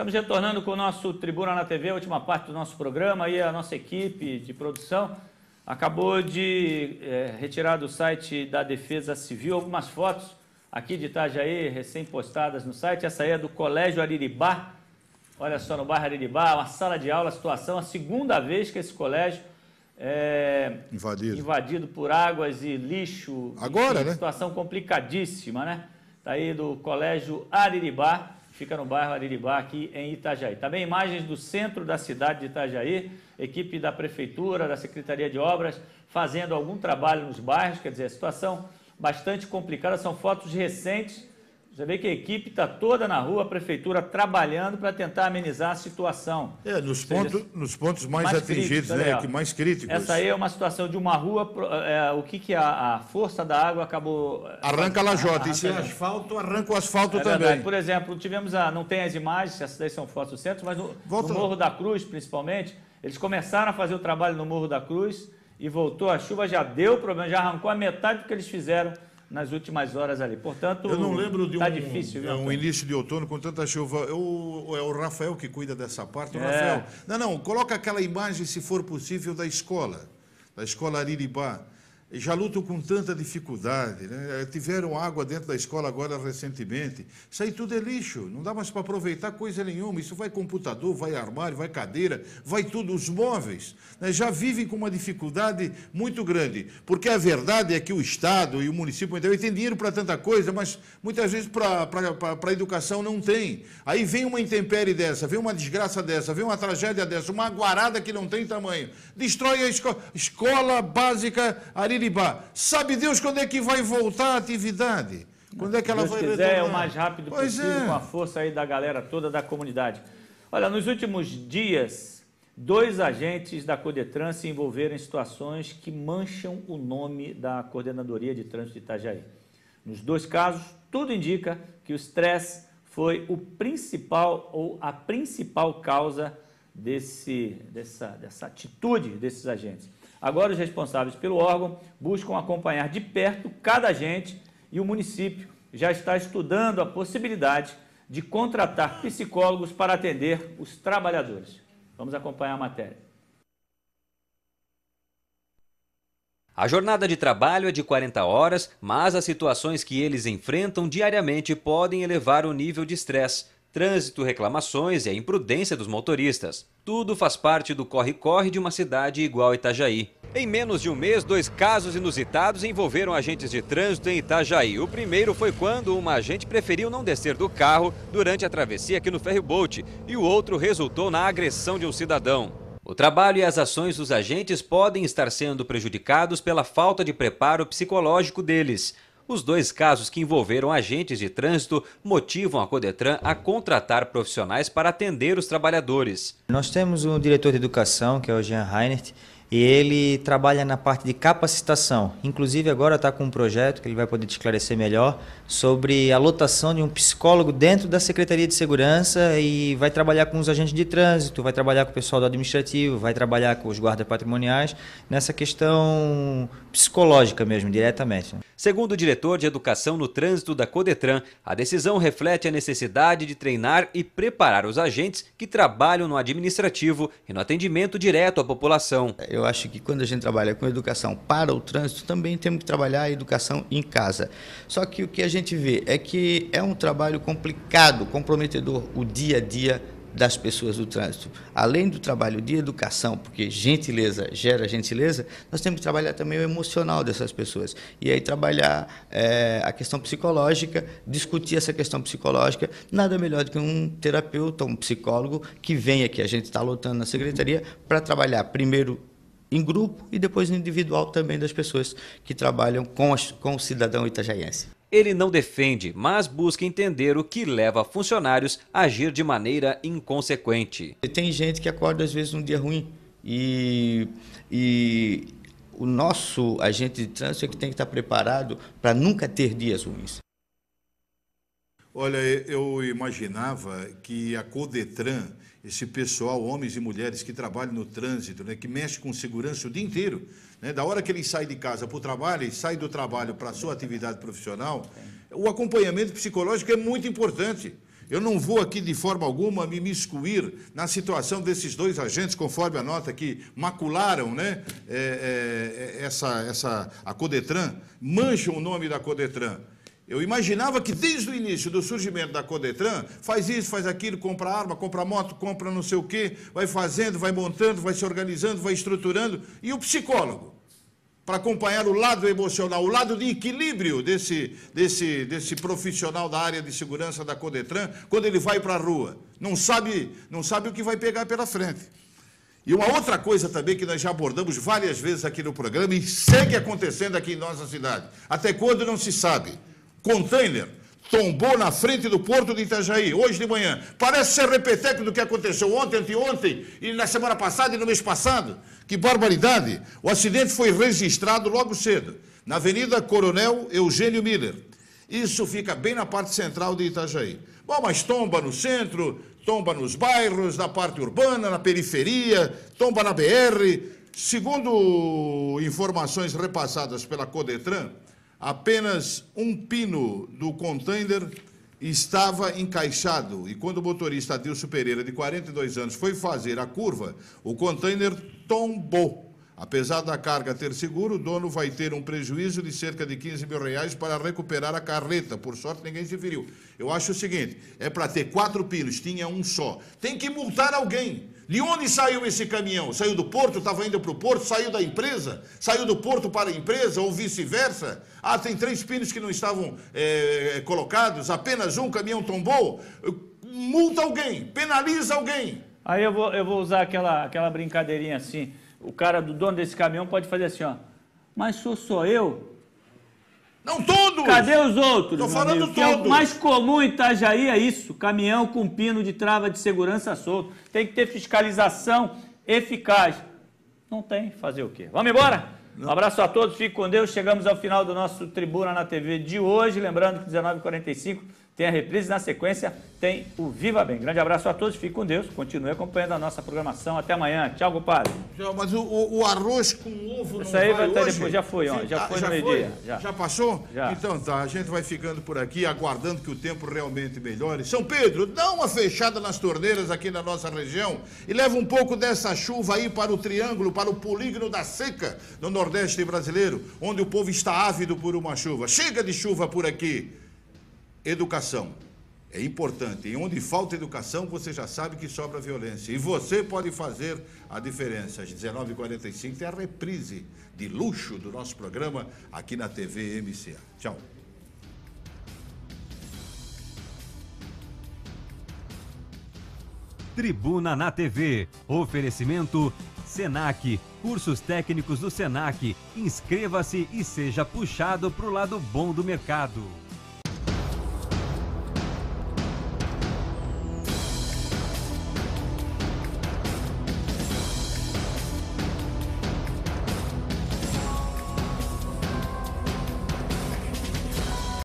Estamos retornando com o nosso Tribuna na TV, a última parte do nosso programa. E a nossa equipe de produção acabou de é, retirar do site da Defesa Civil algumas fotos aqui de Itajaí, recém-postadas no site. Essa aí é do Colégio Ariribá. Olha só, no bairro Ariribá, uma sala de aula, situação, a segunda vez que esse colégio é invadido, invadido por águas e lixo. Agora, enfim, né? Situação complicadíssima, né? Está aí do Colégio Ariribá fica no bairro Ariribá, aqui em Itajaí. Também imagens do centro da cidade de Itajaí, equipe da Prefeitura, da Secretaria de Obras, fazendo algum trabalho nos bairros, quer dizer, situação bastante complicada, são fotos recentes você vê que a equipe está toda na rua, a prefeitura trabalhando para tentar amenizar a situação. É, nos, seja, nos pontos mais, mais atingidos, críticos, né? Que mais críticos. Essa aí é uma situação de uma rua, é, o que, que a, a, força da água acabou. É, arranca a lajota, e se é asfalto, arranca o asfalto é também. Verdade. Por exemplo, tivemos a. Não tem as imagens, essas daí são fotos do centro, mas no, no Morro da Cruz, principalmente, eles começaram a fazer o trabalho no Morro da Cruz e voltou a chuva, já deu problema, já arrancou a metade do que eles fizeram nas últimas horas ali. Portanto, eu não lembro de tá um, difícil, viu, é um início de outono com tanta chuva. Eu, é o Rafael que cuida dessa parte. É. Rafael, não, não, coloca aquela imagem, se for possível, da escola, da escola Ariribá já lutam com tanta dificuldade, né? Eh, tiveram água dentro da escola agora recentemente. Isso aí tudo é lixo, não dá mais para aproveitar coisa nenhuma. Isso vai computador, vai armário, vai cadeira, vai tudo, os móveis. Né? Já vivem com uma dificuldade muito grande, porque a verdade é que o Estado e o município então, tem dinheiro para tanta coisa, mas muitas vezes para a educação não tem. Aí vem uma intempérie dessa, vem uma desgraça dessa, vem uma tragédia dessa, uma aguarada que não tem tamanho. Destrói a esco escola básica ali Sabe Deus quando é que vai voltar a atividade? Quando é que ela Deus vai quiser, retornar? É o mais rápido pois possível, é. com a força aí da galera toda da comunidade. Olha, nos últimos dias, dois agentes da Codetran se envolveram em situações que mancham o nome da Coordenadoria de Trânsito de Itajaí. Nos dois casos, tudo indica que o estresse foi o principal ou a principal causa desse, dessa, dessa atitude desses agentes. Agora, os responsáveis pelo órgão buscam acompanhar de perto cada agente e o município já está estudando a possibilidade de contratar psicólogos para atender os trabalhadores. Vamos acompanhar a matéria. A jornada de trabalho é de 40 horas, mas as situações que eles enfrentam diariamente podem elevar o nível de estresse trânsito, reclamações e a imprudência dos motoristas. Tudo faz parte do corre-corre de uma cidade igual a Itajaí. Em menos de um mês, dois casos inusitados envolveram agentes de trânsito em Itajaí. O primeiro foi quando uma agente preferiu não descer do carro durante a travessia aqui no bolt e o outro resultou na agressão de um cidadão. O trabalho e as ações dos agentes podem estar sendo prejudicados pela falta de preparo psicológico deles. Os dois casos que envolveram agentes de trânsito motivam a Codetran a contratar profissionais para atender os trabalhadores. Nós temos um diretor de educação, que é o Jean Reinert, e ele trabalha na parte de capacitação. Inclusive, agora está com um projeto que ele vai poder te esclarecer melhor sobre a lotação de um psicólogo dentro da Secretaria de Segurança e vai trabalhar com os agentes de trânsito, vai trabalhar com o pessoal do administrativo, vai trabalhar com os guardas patrimoniais nessa questão psicológica mesmo, diretamente. Né? Segundo o diretor de Educação no Trânsito da Codetran, a decisão reflete a necessidade de treinar e preparar os agentes que trabalham no administrativo e no atendimento direto à população. Eu acho que quando a gente trabalha com educação para o trânsito, também temos que trabalhar a educação em casa. Só que o que a gente vê é que é um trabalho complicado, comprometedor, o dia a dia das pessoas do trânsito, além do trabalho de educação, porque gentileza gera gentileza, nós temos que trabalhar também o emocional dessas pessoas. E aí trabalhar é, a questão psicológica, discutir essa questão psicológica, nada melhor do que um terapeuta, um psicólogo que venha aqui. A gente está lotando na secretaria para trabalhar primeiro em grupo e depois no individual também das pessoas que trabalham com, as, com o cidadão itajaense. Ele não defende, mas busca entender o que leva funcionários a agir de maneira inconsequente. Tem gente que acorda às vezes num dia ruim e, e o nosso agente de trânsito é que tem que estar preparado para nunca ter dias ruins. Olha, eu imaginava que a Codetran, esse pessoal, homens e mulheres que trabalham no trânsito, né, que mexe com segurança o dia inteiro, né, da hora que ele sai de casa para o trabalho e sai do trabalho para a sua atividade profissional, o acompanhamento psicológico é muito importante. Eu não vou aqui de forma alguma me miscuir na situação desses dois agentes, conforme a nota que macularam né, é, é, é essa, essa, a Codetran, mancham o nome da Codetran. Eu imaginava que desde o início do surgimento da Codetran, faz isso, faz aquilo, compra arma, compra moto, compra não sei o quê, vai fazendo, vai montando, vai se organizando, vai estruturando. E o psicólogo, para acompanhar o lado emocional, o lado de equilíbrio desse, desse, desse profissional da área de segurança da Codetran, quando ele vai para a rua. Não sabe, não sabe o que vai pegar pela frente. E uma outra coisa também que nós já abordamos várias vezes aqui no programa e segue acontecendo aqui em nossa cidade. Até quando não se sabe container tombou na frente do porto de Itajaí, hoje de manhã. Parece ser repeteco do que aconteceu ontem, anteontem e na semana passada e no mês passado. Que barbaridade! O acidente foi registrado logo cedo, na Avenida Coronel Eugênio Miller. Isso fica bem na parte central de Itajaí. Bom, mas tomba no centro, tomba nos bairros, na parte urbana, na periferia, tomba na BR. Segundo informações repassadas pela Codetran, Apenas um pino do container estava encaixado e quando o motorista Adilson Pereira, de 42 anos, foi fazer a curva, o container tombou Apesar da carga ter seguro, o dono vai ter um prejuízo de cerca de 15 mil reais para recuperar a carreta. Por sorte, ninguém se feriu. Eu acho o seguinte: é para ter quatro pinos, tinha um só. Tem que multar alguém. De onde saiu esse caminhão? Saiu do porto, estava indo para o porto, saiu da empresa? Saiu do porto para a empresa ou vice-versa? Ah, tem três pinos que não estavam é, colocados, apenas um caminhão tombou. Multa alguém, penaliza alguém. Aí eu vou, eu vou usar aquela, aquela brincadeirinha assim o cara do dono desse caminhão pode fazer assim, ó. Mas sou só eu? Não todos! Cadê os outros? Estou falando amigo? todos. É o mais comum em Itajaí é isso: caminhão com pino de trava de segurança solto. Tem que ter fiscalização eficaz. Não tem, fazer o quê? Vamos embora? Um abraço a todos, fique com Deus. Chegamos ao final do nosso Tribuna na TV de hoje. Lembrando que 19h45 tem a reprise na sequência, tem o Viva Bem. Grande abraço a todos, fique com Deus, continue acompanhando a nossa programação. Até amanhã. Tchau, compadre. Mas o, o, arroz com ovo Isso aí vai, até hoje? depois, já foi, ó, já ah, foi já no meio-dia. Já. já. passou? Já. Então tá, a gente vai ficando por aqui, aguardando que o tempo realmente melhore. São Pedro, dá uma fechada nas torneiras aqui na nossa região e leva um pouco dessa chuva aí para o triângulo, para o polígono da seca no Nordeste brasileiro, onde o povo está ávido por uma chuva. Chega de chuva por aqui educação. É importante. E onde falta educação, você já sabe que sobra violência. E você pode fazer a diferença. Às 19h45 é a reprise de luxo do nosso programa aqui na TV MCA. Tchau. Tribuna na TV. Oferecimento Senac. Cursos técnicos do Senac. Inscreva-se e seja puxado para o lado bom do mercado.